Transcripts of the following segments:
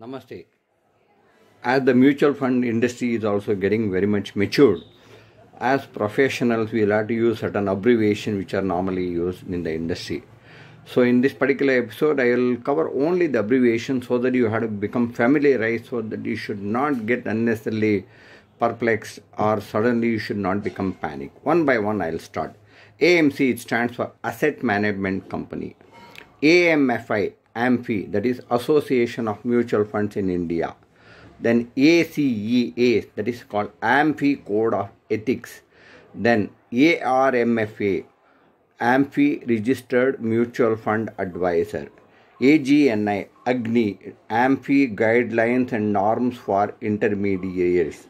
Namaste. As the mutual fund industry is also getting very much matured, as professionals we'll have to use certain abbreviations which are normally used in the industry. So in this particular episode, I will cover only the abbreviation so that you have to become familiarized so that you should not get unnecessarily perplexed or suddenly you should not become panic. One by one I'll start. AMC it stands for Asset Management Company. AMFI AMFI, that is Association of Mutual Funds in India. Then ACEA, that is called AMFI Code of Ethics. Then ARMFA, AMFI Registered Mutual Fund Advisor. AGNI, AGNI, AMFI Guidelines and Norms for Intermediaries.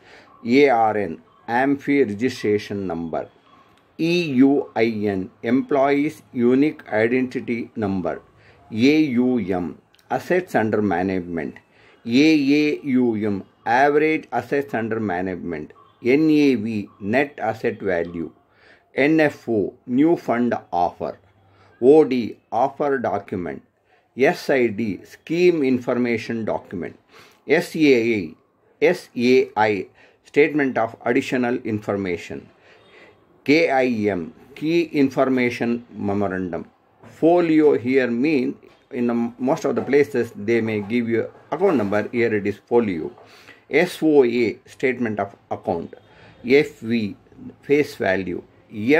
ARN, AMFI Registration Number. EUIN, Employees Unique Identity Number. AUM assets under management AAUM average assets under management NAV net asset value NFO new fund offer OD offer document SID scheme information document SAI SAI statement of additional information KIM key information memorandum folio here mean in most of the places they may give you account number here it is folio SOA statement of account FV face value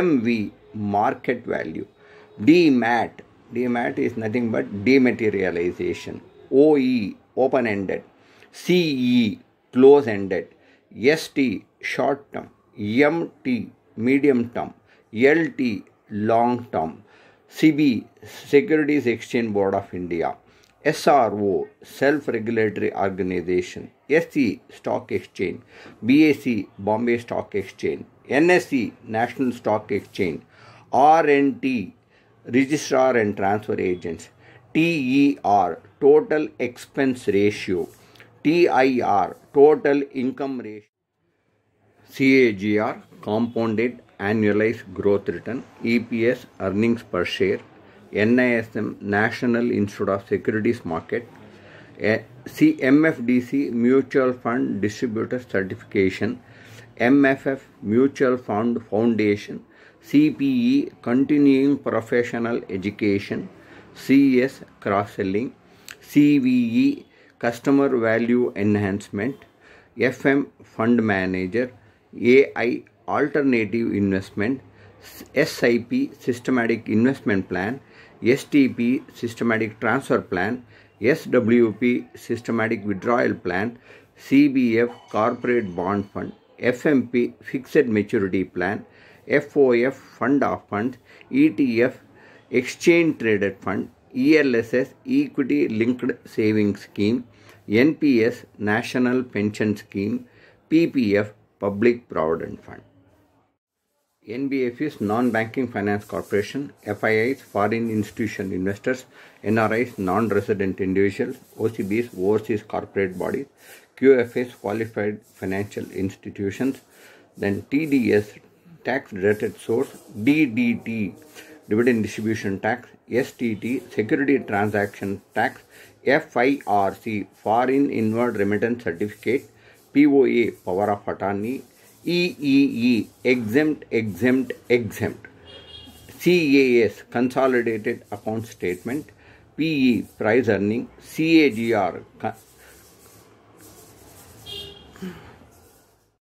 MV market value DMAT DMAT is nothing but dematerialization OE open ended CE close ended ST short term MT medium term LT long term SEBI, Securities Exchange Board of India, SRO, Self Regulatory Organization, SE, Stock Exchange, BSE, Bombay Stock Exchange, NSC National Stock Exchange, RNT, Registrar and Transfer Agents, TER, Total Expense Ratio, TIR, Total Income Ratio, CAGR, Compounded annualized growth return, EPS earnings per share, NISM National Institute of Securities Market, CMFDC Mutual Fund Distributor Certification, MFF Mutual Fund Foundation, CPE Continuing Professional Education, CES Cross Selling, CVE Customer Value Enhancement, FM Fund Manager, AI alternative investment, SIP systematic investment plan, STP systematic transfer plan, SWP systematic withdrawal plan, CBF corporate bond fund, FMP fixed maturity plan, FOF fund of funds, ETF exchange traded fund, ELSS equity linked savings scheme, NPS national pension scheme, PPF public provident fund. NBFCs, Non-Banking Finance Corporation, FIIs, Foreign Institution Investors, NRIs, Non-Resident Individuals, OCBs, Overseas Corporate Bodies, QFAs, Qualified Financial Institutions, then TDS, Tax Deducted Source, DDT, Dividend Distribution Tax, STT, Security Transaction Tax, FIRC, Foreign Inward Remittance Certificate, POA, Power of Attorney, EEE, exempt, exempt, exempt. CAS, consolidated account statement. PE, price earning. CAGR,